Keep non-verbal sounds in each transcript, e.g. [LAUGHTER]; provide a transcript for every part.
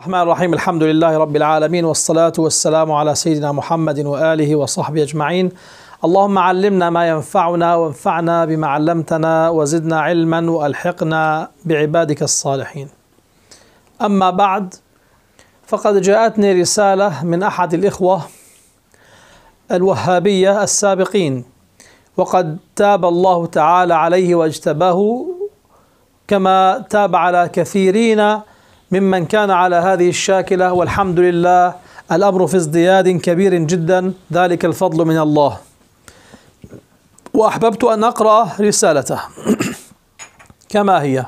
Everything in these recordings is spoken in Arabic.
الرحمن الرحيم الحمد لله رب العالمين والصلاة والسلام على سيدنا محمد وآله وصحبه أجمعين اللهم علمنا ما ينفعنا وانفعنا بما علمتنا وزدنا علما وألحقنا بعبادك الصالحين أما بعد فقد جاءتني رسالة من أحد الإخوة الوهابية السابقين وقد تاب الله تعالى عليه واجتباه كما تاب على كثيرين ممن كان على هذه الشاكلة والحمد لله الأمر في ازدياد كبير جدا ذلك الفضل من الله وأحببت أن أقرأ رسالته [CLEARS THROAT] كما هي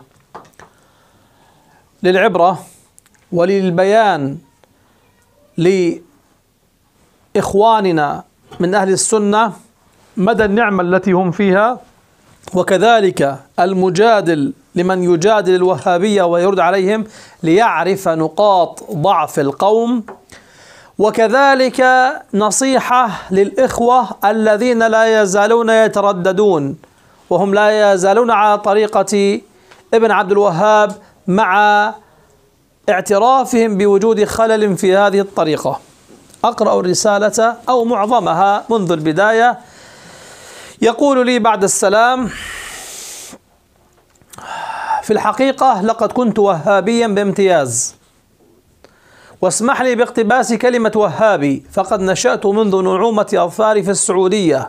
للعبرة وللبيان لإخواننا من أهل السنة مدى النعمة التي هم فيها وكذلك المجادل لمن يجادل الوهابية ويرد عليهم ليعرف نقاط ضعف القوم وكذلك نصيحة للإخوة الذين لا يزالون يترددون وهم لا يزالون على طريقة ابن عبد الوهاب مع اعترافهم بوجود خلل في هذه الطريقة أقرأ الرسالة أو معظمها منذ البداية يقول لي بعد السلام في الحقيقة لقد كنت وهابيا بامتياز واسمح لي باقتباس كلمة وهابي فقد نشأت منذ نعومة أظفاري في السعودية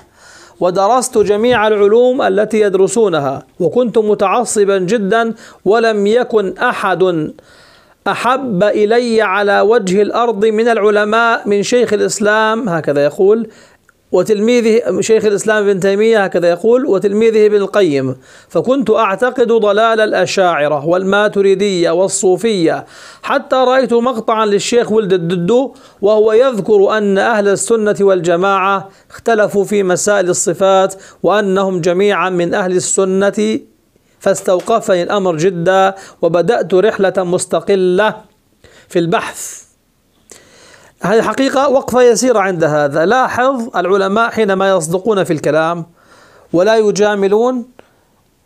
ودرست جميع العلوم التي يدرسونها وكنت متعصبا جدا ولم يكن أحد أحب إلي على وجه الأرض من العلماء من شيخ الإسلام هكذا يقول وتلميذه شيخ الإسلام ابن تيمية هكذا يقول وتلميذه ابن القيم فكنت أعتقد ضلال الأشاعرة والماتريدية والصوفية حتى رأيت مقطعا للشيخ ولد الددو وهو يذكر أن أهل السنة والجماعة اختلفوا في مسائل الصفات وأنهم جميعا من أهل السنة فاستوقفني الأمر جدا وبدأت رحلة مستقلة في البحث هذه حقيقة وقفة يسيرة عند هذا لاحظ العلماء حينما يصدقون في الكلام ولا يجاملون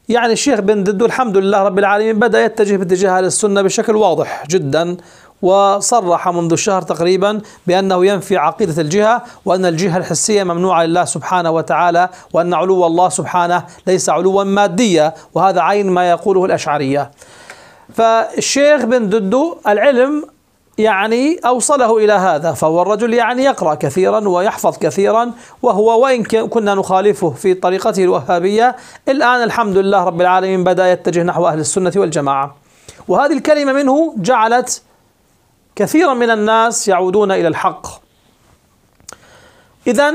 يعني الشيخ بن ددو الحمد لله رب العالمين بدأ يتجه باتجاه أهل السنة بشكل واضح جدا وصرح منذ شهر تقريبا بأنه ينفي عقيدة الجهة وأن الجهة الحسية ممنوعة لله سبحانه وتعالى وأن علو الله سبحانه ليس علوا ماديا وهذا عين ما يقوله الأشعرية فالشيخ بن ددو العلم يعني أوصله إلى هذا فهو الرجل يعني يقرأ كثيرا ويحفظ كثيرا وهو وإن كنا نخالفه في طريقته الوهابية الآن الحمد لله رب العالمين بدأ يتجه نحو أهل السنة والجماعة وهذه الكلمة منه جعلت كثيرا من الناس يعودون إلى الحق إذا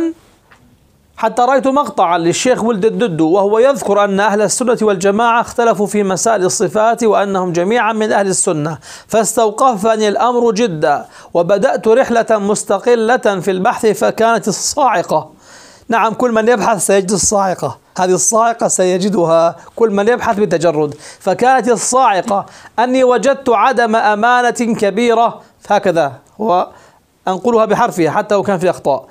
حتى رأيت مقطعا للشيخ ولد الددو وهو يذكر أن أهل السنة والجماعة اختلفوا في مسائل الصفات وأنهم جميعا من أهل السنة فاستوقفني الأمر جدا وبدأت رحلة مستقلة في البحث فكانت الصاعقة نعم كل من يبحث سيجد الصاعقة هذه الصاعقة سيجدها كل من يبحث بتجرد فكانت الصاعقة أني وجدت عدم أمانة كبيرة هكذا وأنقلها بحرفها حتى وكان في أخطاء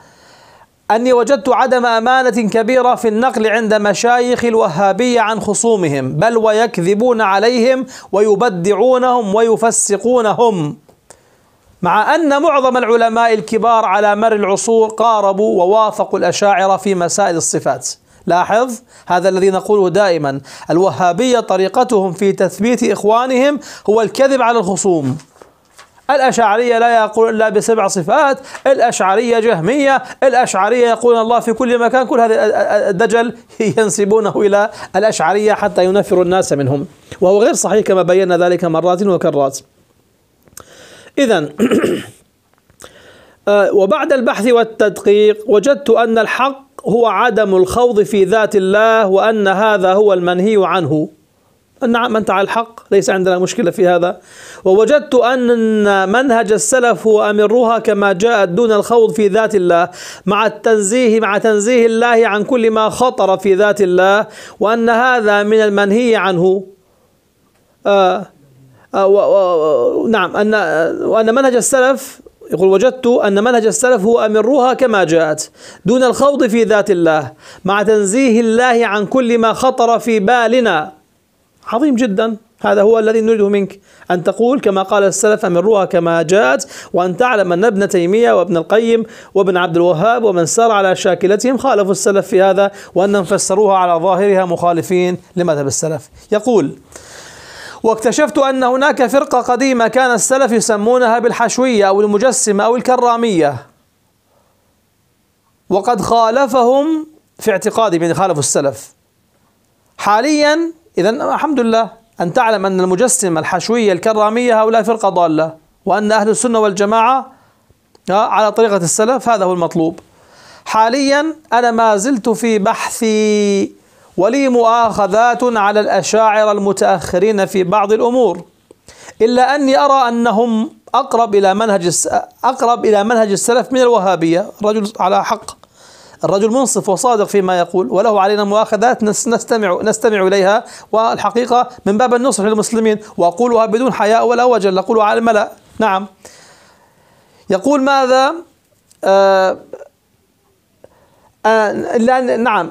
أني وجدت عدم أمانة كبيرة في النقل عند مشايخ الوهابية عن خصومهم بل ويكذبون عليهم ويبدعونهم ويفسقونهم مع أن معظم العلماء الكبار على مر العصور قاربوا ووافقوا الأشاعرة في مسائل الصفات لاحظ هذا الذي نقوله دائما الوهابية طريقتهم في تثبيت إخوانهم هو الكذب على الخصوم الأشعرية لا يقول إلا بسبع صفات الأشعرية جهمية الأشعرية يقول الله في كل مكان كل هذا الدجل [LAUGHS] ينسبونه إلى الأشعرية حتى ينفروا الناس منهم وهو غير صحيح كما بينا ذلك مرات وكرات إذا [CLEARS THROAT] آه، وبعد البحث والتدقيق وجدت أن الحق هو عدم الخوض في ذات الله وأن هذا هو المنهي عنه نعم أنت على الحق ليس عندنا مشكلة في هذا ووجدت أن منهج السلف هو أمرها كما جاءت دون الخوض في ذات الله مع التنزيه مع تنزيه الله عن كل ما خطر في ذات الله وأن هذا من المنهي عنه آه آه و و نعم أن وأن منهج السلف يقول وجدت أن منهج السلف هو أمرها كما جاءت دون الخوض في ذات الله مع تنزيه الله عن كل ما خطر في بالنا عظيم جدا هذا هو الذي نريده منك أن تقول كما قال السلف أمروها كما جاءت وأن تعلم أن ابن تيمية وابن القيم وابن عبد الوهاب ومن سار على شاكلتهم خالفوا السلف في هذا وأنهم فسروها على ظاهرها مخالفين لمذهب السلف يقول واكتشفت أن هناك فرقة قديمة كان السلف يسمونها بالحشوية أو المجسمة أو الكرامية وقد خالفهم في اعتقادي من خالفوا السلف حاليا إذا الحمد لله أن تعلم أن المجسم الحشوية الكرامية هؤلاء فرقة ضالة وأن أهل السنة والجماعة آه، على طريقة السلف هذا هو المطلوب حاليا أنا ما زلت في بحثي ولي مؤاخذات على الأشاعرة المتأخرين في بعض الأمور إلا أني أرى أنهم أقرب إلى منهج أقرب إلى منهج السلف من الوهابية رجل على حق الرجل منصف وصادق فيما يقول وله علينا مؤاخذات نستمع نستمع اليها والحقيقه من باب النصح للمسلمين واقولها بدون حياء ولا وجل اقولها على الملا نعم يقول ماذا آه آه أن نعم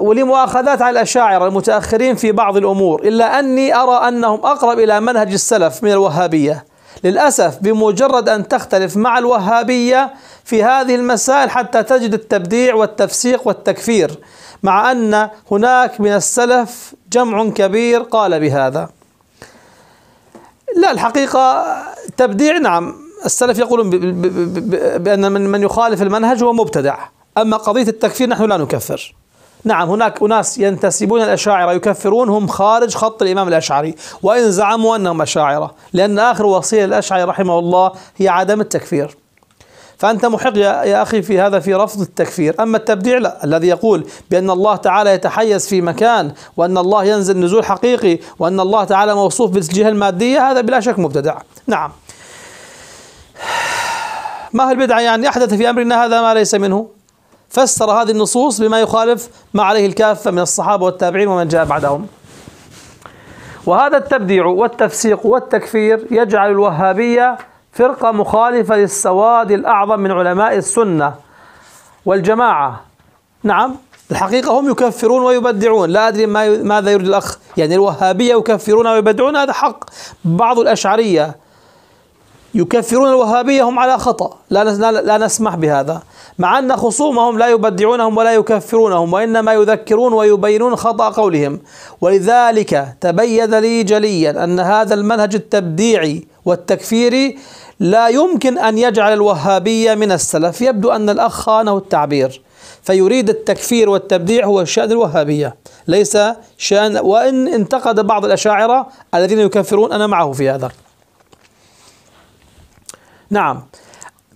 ولي مؤاخذات على الأشاعرة المتأخرين في بعض الأمور إلا أني أرى أنهم أقرب إلى منهج السلف من الوهابية للأسف بمجرد أن تختلف مع الوهابية في هذه المسائل حتى تجد التبديع والتفسيق والتكفير مع أن هناك من السلف جمع كبير قال بهذا لا الحقيقة تبديع نعم السلف يقولون بأن من يخالف المنهج هو مبتدع أما قضية التكفير نحن لا نكفر نعم هناك أناس ينتسبون الأشاعرة يكفرون هم خارج خط الإمام الأشعري وإن زعموا أنهم أشاعرة لأن آخر وصية للأشعري رحمه الله هي عدم التكفير فأنت محق يا أخي في هذا في رفض التكفير أما التبديع لا الذي يقول بأن الله تعالى يتحيز في مكان وأن الله ينزل نزول حقيقي وأن الله تعالى موصوف بالجهة المادية هذا بلا شك مبتدع نعم ما هي البدعة يعني أحدث في أمرنا هذا ما ليس منه فسر هذه النصوص بما يخالف ما عليه الكافة من الصحابة والتابعين ومن جاء بعدهم وهذا التبديع والتفسيق والتكفير يجعل الوهابية فرقة مخالفة للسواد الأعظم من علماء السنة والجماعة نعم الحقيقة هم يكفرون ويبدعون لا أدري ماذا يريد الأخ يعني الوهابية يكفرون ويبدعون هذا حق بعض الأشعرية يكفرون الوهابية هم على خطأ لا, لا نسمح بهذا مع أن خصومهم لا يبدعونهم ولا يكفرونهم وإنما يذكرون ويبينون خطأ قولهم ولذلك تبين لي جليا أن هذا المنهج التبديعي والتكفيري لا يمكن أن يجعل الوهابية من السلف يبدو أن الأخ خانه التعبير فيريد التكفير والتبديع هو شأن الوهابية ليس شأن وإن انتقد بعض الأشاعرة الذين يكفرون أنا معه في هذا نعم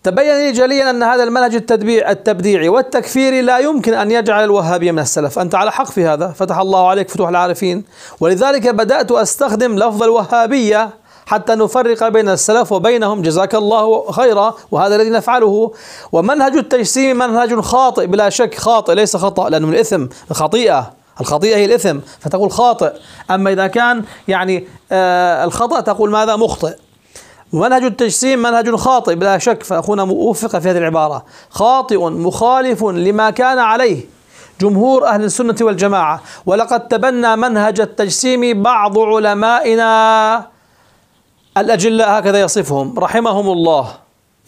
تبين لي جليا أن هذا المنهج التدبيع التبديعي والتكفيري لا يمكن أن يجعل الوهابية من السلف أنت على حق في هذا فتح الله عليك فتوح العارفين ولذلك بدأت أستخدم لفظ الوهابية حتى نفرق بين السلف وبينهم جزاك الله خيرا وهذا الذي نفعله ومنهج التجسيم منهج خاطئ بلا شك خاطئ ليس خطأ لأنه من الإثم الخطيئة الخطيئة هي الإثم فتقول خاطئ أما إذا كان يعني آه الخطأ تقول ماذا مخطئ منهج التجسيم منهج خاطئ بلا شك فأخونا وفق في هذه العبارة خاطئ مخالف لما كان عليه جمهور أهل السنة والجماعة ولقد تبنى منهج التجسيم بعض علمائنا الأجلاء هكذا يصفهم رحمهم الله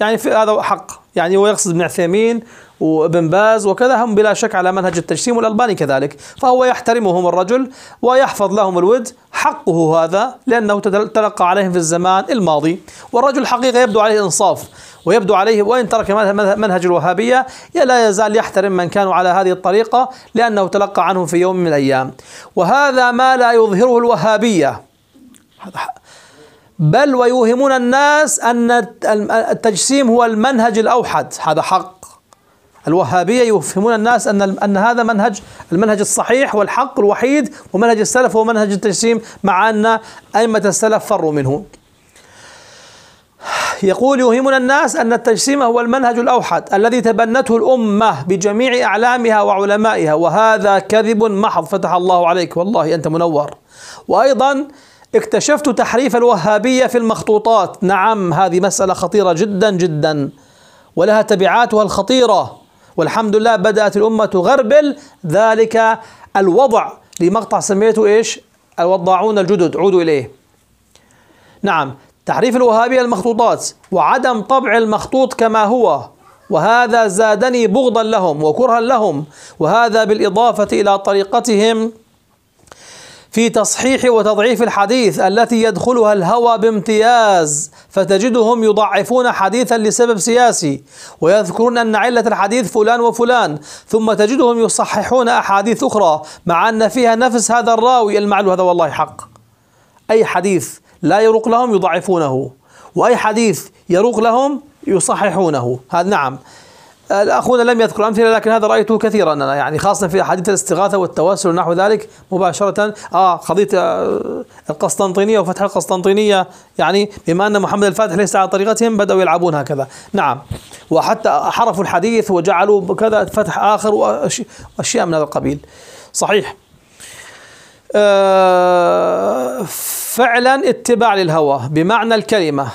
يعني في هذا حق يعني هو يقصد ابن عثيمين وابن باز وكذا هم بلا شك على منهج التجسيم والألباني كذلك فهو يحترمهم الرجل ويحفظ لهم الود حقه هذا لأنه تلقى عليهم في الزمان الماضي والرجل حقيقة يبدو عليه إنصاف ويبدو عليه وإن ترك منهج الوهابية لا يزال يحترم من كانوا على هذه الطريقة لأنه تلقى عنهم في يوم من الأيام وهذا ما لا يظهره الوهابية بل ويوهمون الناس أن التجسيم هو المنهج الأوحد هذا حق الوهابية يوهمون الناس أن أن هذا منهج المنهج الصحيح والحق الوحيد ومنهج السلف هو منهج التجسيم مع أن أئمة السلف فروا منه يقول يوهمون الناس أن التجسيم هو المنهج الأوحد الذي تبنته الأمة بجميع أعلامها وعلمائها وهذا كذب محض فتح الله عليك والله أنت منور وأيضا اكتشفت تحريف الوهابية في المخطوطات نعم هذه مسألة خطيرة جدا جدا ولها تبعاتها الخطيرة والحمد لله بدأت الأمة تغربل ذلك الوضع لمقطع سميته إيش الوضاعون الجدد عودوا إليه نعم تحريف الوهابية المخطوطات وعدم طبع المخطوط كما هو وهذا زادني بغضا لهم وكرها لهم وهذا بالإضافة إلى طريقتهم في تصحيح وتضعيف الحديث التي يدخلها الهوى بامتياز فتجدهم يضعفون حديثا لسبب سياسي ويذكرون ان عله الحديث فلان وفلان ثم تجدهم يصححون احاديث اخرى مع ان فيها نفس هذا الراوي المعلو هذا والله حق اي حديث لا يروق لهم يضعفونه واي حديث يروق لهم يصححونه هذا نعم الأخونا لم يذكر أمثلة لكن هذا رأيته كثيرا أنا يعني خاصة في أحاديث الاستغاثة والتوسل ونحو ذلك مباشرة آه قضية آه، القسطنطينية وفتح القسطنطينية يعني بما أن محمد الفاتح ليس على طريقتهم بدأوا يلعبون هكذا نعم وحتى حرفوا الحديث وجعلوا كذا فتح آخر وأشياء من هذا القبيل صحيح آه، فعلا اتباع للهوى بمعنى الكلمة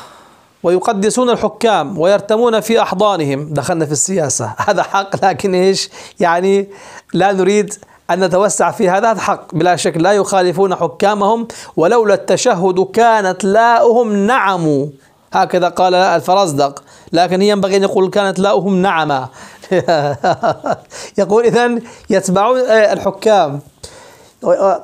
ويقدسون الحكام ويرتمون في أحضانهم دخلنا في السياسة [LAUGHS] هذا حق لكن إيش يعني لا نريد أن نتوسع في هذا حق بلا شك لا يخالفون حكامهم ولولا التشهد كانت لاؤهم نعم هكذا قال الفرزدق لكن ينبغي أن يقول كانت لاؤهم نعما [LAUGHS] يقول إذا يتبعون آه، الحكام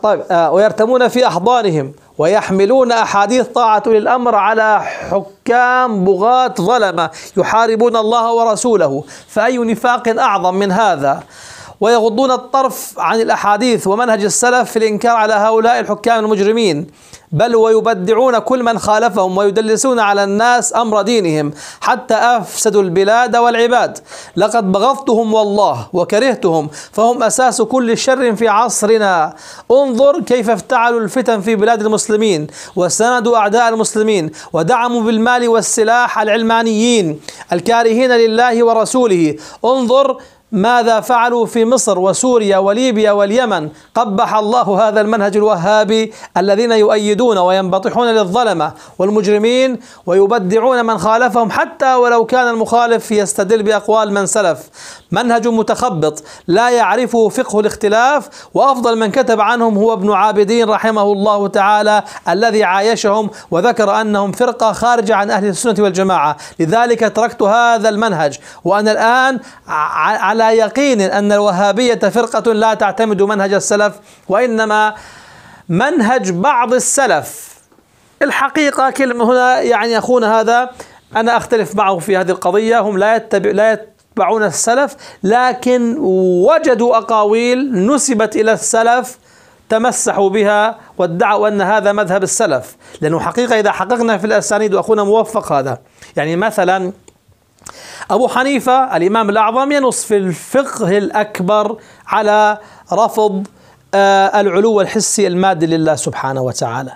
طيب آه، ويرتمون في أحضانهم ويحملون أحاديث طاعة أولي الأمر على حكام بغاة ظلمة يحاربون الله ورسوله فأي نفاق أعظم من هذا ويغضون الطرف عن الأحاديث ومنهج السلف في الإنكار على هؤلاء الحكام المجرمين بل ويبدعون كل من خالفهم ويدلسون على الناس امر دينهم حتى افسدوا البلاد والعباد لقد بغضتهم والله وكرهتهم فهم اساس كل شر في عصرنا انظر كيف افتعلوا الفتن في بلاد المسلمين وساندوا اعداء المسلمين ودعموا بالمال والسلاح العلمانيين الكارهين لله ورسوله انظر ماذا فعلوا في مصر وسوريا وليبيا واليمن قبح الله هذا المنهج الوهابي الذين يؤيدون وينبطحون للظلمة والمجرمين ويبدعون من خالفهم حتى ولو كان المخالف يستدل بأقوال من سلف منهج متخبط لا يعرفه فقه الاختلاف وأفضل من كتب عنهم هو ابن عابدين رحمه الله تعالى الذي عايشهم وذكر أنهم فرقة خارجة عن أهل السنة والجماعة لذلك تركت هذا المنهج وأنا الآن على على يقين أن الوهابية فرقة لا تعتمد منهج السلف وإنما منهج بعض السلف الحقيقة كلمة هنا يعني أخونا هذا أنا أختلف معه في هذه القضية هم لا يتبع لا يتبعون السلف لكن وجدوا أقاويل نسبت إلى السلف تمسحوا بها وادعوا أن هذا مذهب السلف لأنه حقيقة إذا حققنا في الأسانيد وأخونا موفق هذا يعني مثلا أبو حنيفة الإمام الأعظم ينص في الفقه الأكبر على رفض آه، العلو الحسي المادي لله سبحانه وتعالى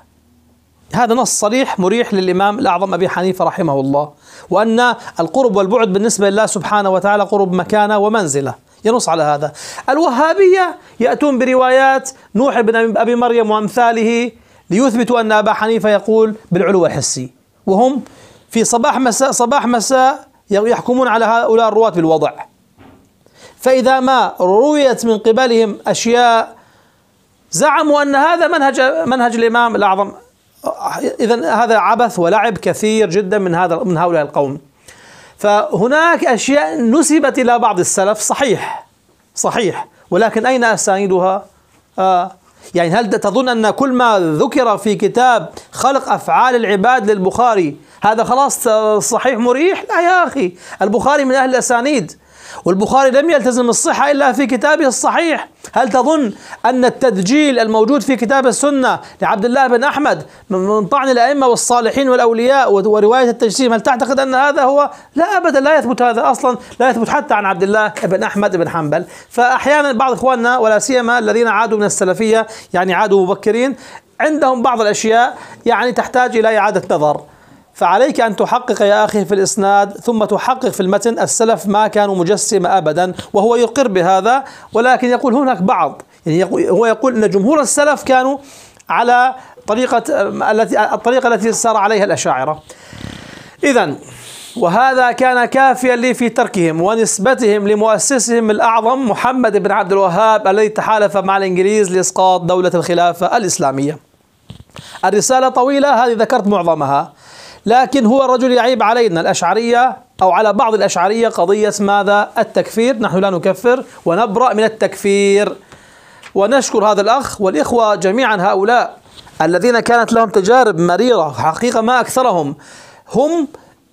هذا نص صريح مريح للإمام الأعظم أبي حنيفة رحمه الله وأن القرب والبعد بالنسبة لله سبحانه وتعالى قرب مكانه ومنزله ينص على هذا الوهابية يأتون بروايات نوح بن أبي مريم وأمثاله ليثبتوا أن أبا حنيفة يقول بالعلو الحسي وهم في صباح مساء صباح مساء يحكمون على هؤلاء الرواة بالوضع فإذا ما رويت من قبلهم أشياء زعموا أن هذا منهج منهج الإمام الأعظم إذا هذا عبث ولعب كثير جدا من هذا من هؤلاء القوم فهناك أشياء نسبت إلى بعض السلف صحيح صحيح ولكن أين أسانيدها؟ آه يعني هل تظن أن كل ما ذكر في كتاب خلق أفعال العباد للبخاري هذا خلاص صحيح مريح لا يا أخي البخاري من أهل الأسانيد والبخاري لم يلتزم الصحة إلا في كتابه الصحيح هل تظن أن التدجيل الموجود في كتاب السنة لعبد الله بن أحمد من طعن الأئمة والصالحين والأولياء ورواية التجسيم هل تعتقد أن هذا هو لا أبدا لا يثبت هذا أصلا لا يثبت حتى عن عبد الله بن أحمد بن حنبل فأحيانا بعض إخواننا ولا سيما الذين عادوا من السلفية يعني عادوا مبكرين عندهم بعض الأشياء يعني تحتاج إلى إعادة نظر فعليك أن تحقق يا أخي في الإسناد ثم تحقق في المتن السلف ما كانوا مجسمة أبدا وهو يقر بهذا ولكن يقول هناك بعض يعني هو يقول أن جمهور السلف كانوا على طريقة التي الطريقة التي سار عليها الأشاعرة إذا وهذا كان كافيا لي في تركهم ونسبتهم لمؤسسهم الأعظم محمد بن عبد الوهاب الذي تحالف مع الإنجليز لإسقاط دولة الخلافة الإسلامية الرسالة طويلة هذه ذكرت معظمها لكن هو الرجل يعيب علينا الأشعرية أو على بعض الأشعرية قضية ماذا التكفير نحن لا نكفر ونبرأ من التكفير ونشكر هذا الأخ والإخوة جميعا هؤلاء الذين كانت لهم تجارب مريرة حقيقة ما أكثرهم هم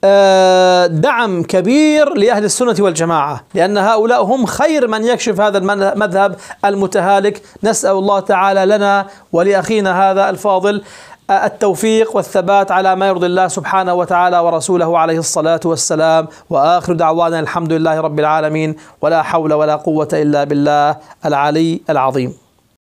آه، دعم كبير لأهل السنة والجماعة لأن هؤلاء هم خير من يكشف هذا المذهب المتهالك نسأل الله تعالى لنا ولأخينا هذا الفاضل التوفيق والثبات على ما يرضي الله سبحانه وتعالى ورسوله عليه الصلاة والسلام وآخر دعوانا الحمد لله رب العالمين ولا حول ولا قوة إلا بالله العلي العظيم